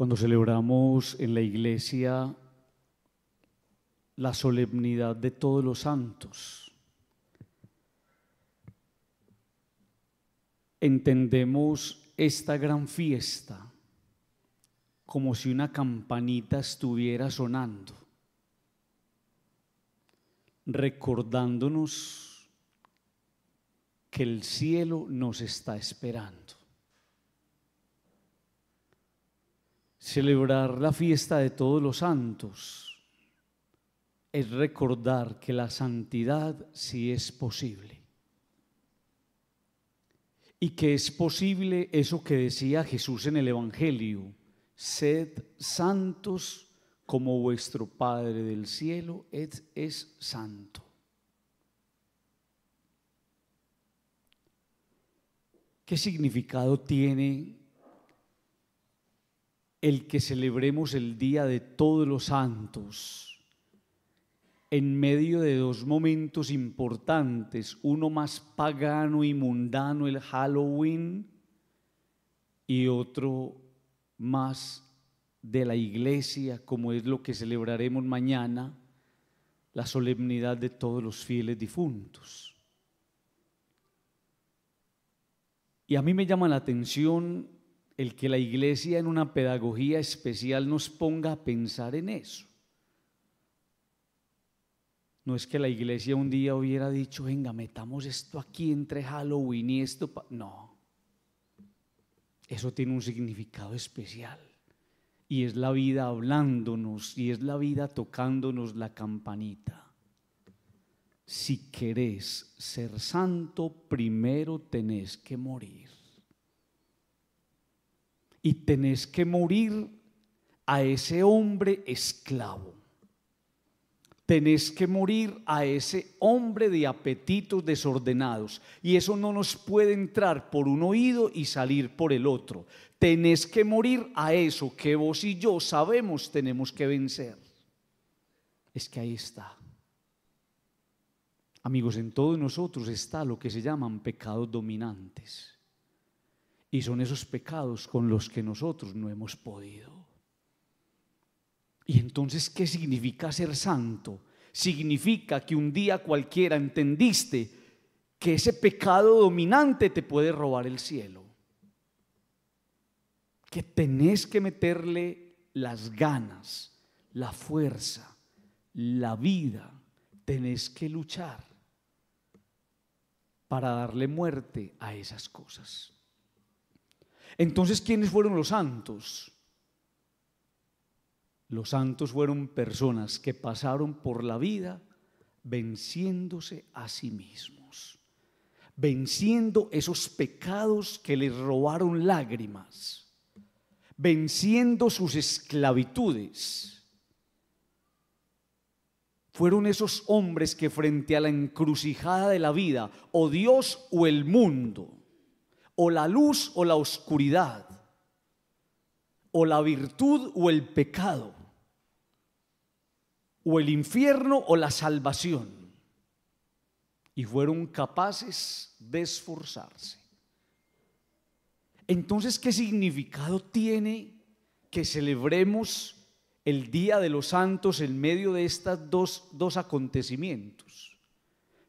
Cuando celebramos en la iglesia la solemnidad de todos los santos, entendemos esta gran fiesta como si una campanita estuviera sonando, recordándonos que el cielo nos está esperando. Celebrar la fiesta de todos los santos es recordar que la santidad sí es posible. Y que es posible eso que decía Jesús en el Evangelio, sed santos como vuestro Padre del cielo es, santo. ¿Qué significado tiene el que celebremos el Día de Todos los Santos en medio de dos momentos importantes, uno más pagano y mundano, el Halloween, y otro más de la iglesia, como es lo que celebraremos mañana, la solemnidad de todos los fieles difuntos. Y a mí me llama la atención el que la iglesia en una pedagogía especial nos ponga a pensar en eso. No es que la iglesia un día hubiera dicho, venga, metamos esto aquí entre Halloween y esto. No. Eso tiene un significado especial. Y es la vida hablándonos y es la vida tocándonos la campanita. Si querés ser santo, primero tenés que morir y tenés que morir a ese hombre esclavo. Tenés que morir a ese hombre de apetitos desordenados. Y eso no nos puede entrar por un oído y salir por el otro. Tenés que morir a eso que vos y yo sabemos tenemos que vencer. Es que ahí está. Amigos, en todos nosotros está lo que se llaman pecados dominantes. Y son esos pecados con los que nosotros no hemos podido. Y entonces, ¿qué significa ser santo? Significa que un día cualquiera entendiste que ese pecado dominante te puede robar el cielo. Que tenés que meterle las ganas, la fuerza, la vida. Tenés que luchar para darle muerte a esas cosas. Entonces, ¿quiénes fueron los santos? Los santos fueron personas que pasaron por la vida venciéndose a sí mismos, venciendo esos pecados que les robaron lágrimas, venciendo sus esclavitudes. Fueron esos hombres que frente a la encrucijada de la vida, o Dios o el mundo, o la luz o la oscuridad, o la virtud o el pecado, o el infierno o la salvación. Y fueron capaces de esforzarse. Entonces, ¿qué significado tiene que celebremos el Día de los Santos en medio de estos dos, dos acontecimientos?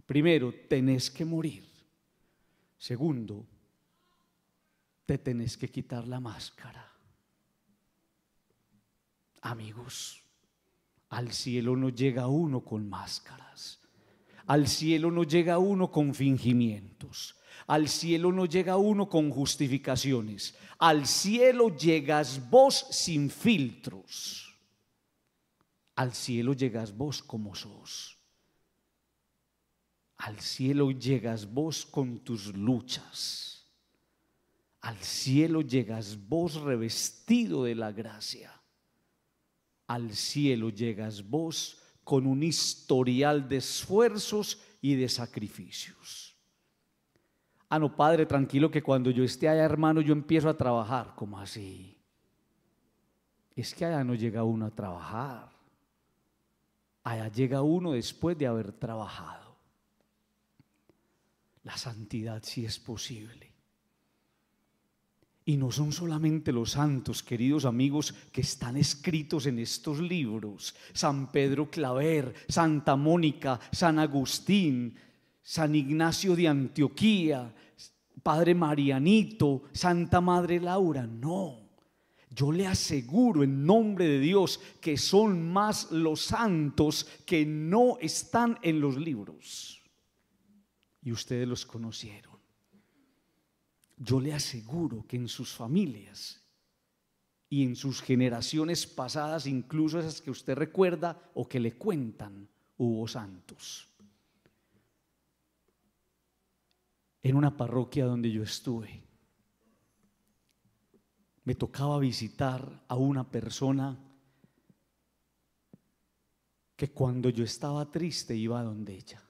Primero, tenés que morir. Segundo, te tenés que quitar la máscara. Amigos, al cielo no llega uno con máscaras. Al cielo no llega uno con fingimientos. Al cielo no llega uno con justificaciones. Al cielo llegas vos sin filtros. Al cielo llegas vos como sos. Al cielo llegas vos con tus luchas al cielo llegas vos revestido de la gracia. Al cielo llegas vos con un historial de esfuerzos y de sacrificios. Ah, no, padre, tranquilo que cuando yo esté allá, hermano, yo empiezo a trabajar. como así? Es que allá no llega uno a trabajar. Allá llega uno después de haber trabajado. La santidad sí es posible. Y no son solamente los santos, queridos amigos, que están escritos en estos libros. San Pedro Claver, Santa Mónica, San Agustín, San Ignacio de Antioquía, Padre Marianito, Santa Madre Laura. No, yo le aseguro en nombre de Dios que son más los santos que no están en los libros. Y ustedes los conocieron yo le aseguro que en sus familias y en sus generaciones pasadas, incluso esas que usted recuerda o que le cuentan, hubo santos. En una parroquia donde yo estuve, me tocaba visitar a una persona que cuando yo estaba triste iba donde ella.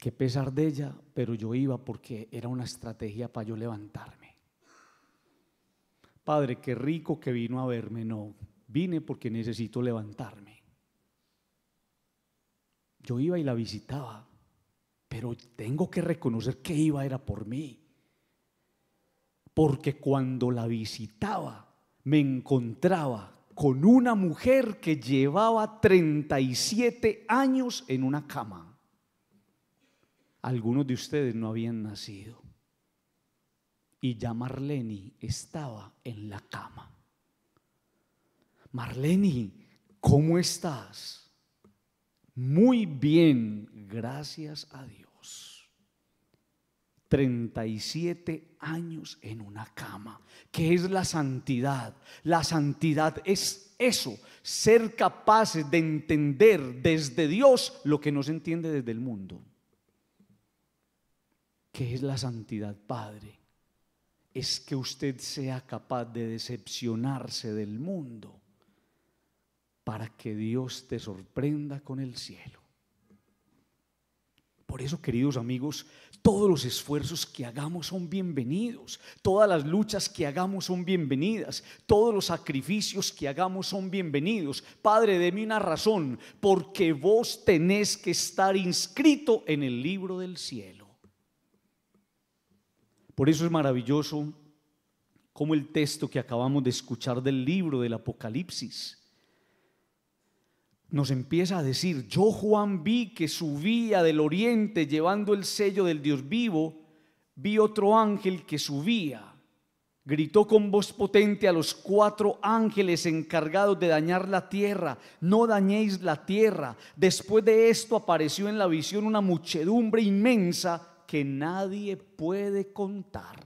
Qué pesar de ella, pero yo iba porque era una estrategia para yo levantarme. Padre, qué rico que vino a verme. No, vine porque necesito levantarme. Yo iba y la visitaba, pero tengo que reconocer que iba era por mí. Porque cuando la visitaba, me encontraba con una mujer que llevaba 37 años en una cama algunos de ustedes no habían nacido. Y ya Marleni estaba en la cama. Marleni, ¿cómo estás? Muy bien, gracias a Dios. 37 años en una cama. ¿Qué es la santidad? La santidad es eso, ser capaces de entender desde Dios lo que no se entiende desde el mundo. ¿Qué es la santidad, Padre, es que usted sea capaz de decepcionarse del mundo para que Dios te sorprenda con el cielo. Por eso, queridos amigos, todos los esfuerzos que hagamos son bienvenidos, todas las luchas que hagamos son bienvenidas, todos los sacrificios que hagamos son bienvenidos. Padre, deme una razón, porque vos tenés que estar inscrito en el libro del cielo. Por eso es maravilloso como el texto que acabamos de escuchar del libro del Apocalipsis nos empieza a decir, yo Juan vi que subía del oriente llevando el sello del Dios vivo, vi otro ángel que subía, gritó con voz potente a los cuatro ángeles encargados de dañar la tierra, no dañéis la tierra. Después de esto apareció en la visión una muchedumbre inmensa que nadie puede contar.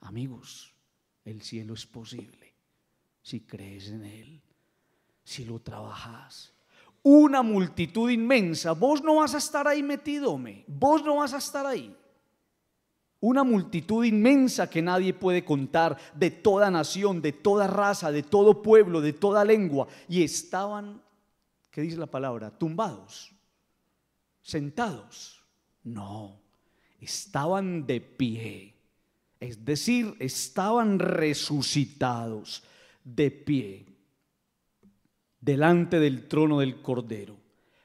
Amigos, el cielo es posible si crees en Él, si lo trabajas. Una multitud inmensa, vos no vas a estar ahí metido, vos no vas a estar ahí. Una multitud inmensa que nadie puede contar, de toda nación, de toda raza, de todo pueblo, de toda lengua. Y estaban, ¿qué dice la palabra? Tumbados, sentados. No, estaban de pie. Es decir, estaban resucitados de pie delante del trono del Cordero,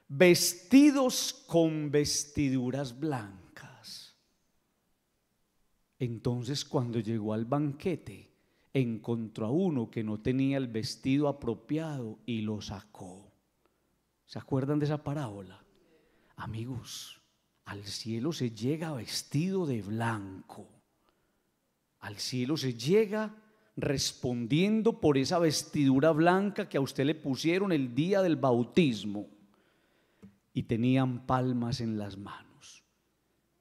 vestidos con vestiduras blancas. Entonces cuando llegó al banquete, encontró a uno que no tenía el vestido apropiado y lo sacó. ¿Se acuerdan de esa parábola? Amigos, al cielo se llega vestido de blanco. Al cielo se llega respondiendo por esa vestidura blanca que a usted le pusieron el día del bautismo. Y tenían palmas en las manos.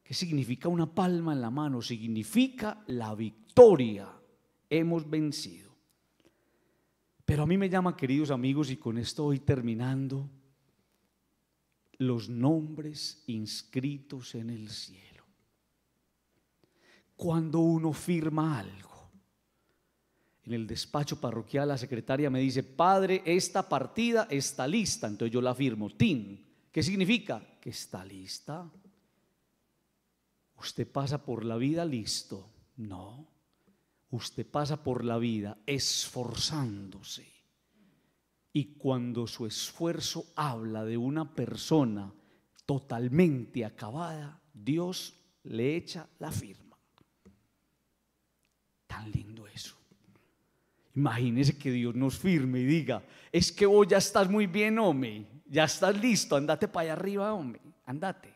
¿Qué significa una palma en la mano? Significa la victoria. Hemos vencido. Pero a mí me llama, queridos amigos, y con esto voy terminando los nombres inscritos en el cielo. Cuando uno firma algo, en el despacho parroquial la secretaria me dice, padre, esta partida está lista, entonces yo la firmo, TIN. ¿Qué significa? Que está lista. ¿Usted pasa por la vida listo? No. Usted pasa por la vida esforzándose y cuando su esfuerzo habla de una persona totalmente acabada, Dios le echa la firma. Tan lindo eso. Imagínese que Dios nos firme y diga, es que hoy ya estás muy bien, hombre, ya estás listo, andate para allá arriba, hombre, andate.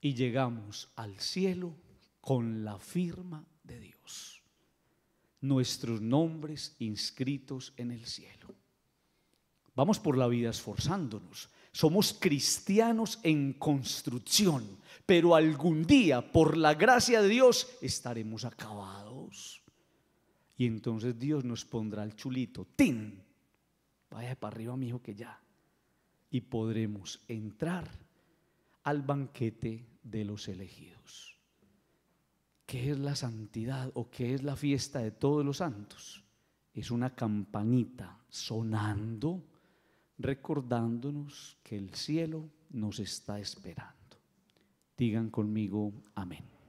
Y llegamos al cielo con la firma de Dios, nuestros nombres inscritos en el cielo. Vamos por la vida esforzándonos. Somos cristianos en construcción, pero algún día, por la gracia de Dios, estaremos acabados. Y entonces Dios nos pondrá el chulito, ¡tin! Vaya para arriba, mi hijo, que ya. Y podremos entrar al banquete de los elegidos. ¿Qué es la santidad o qué es la fiesta de todos los santos? Es una campanita sonando recordándonos que el cielo nos está esperando. Digan conmigo, amén.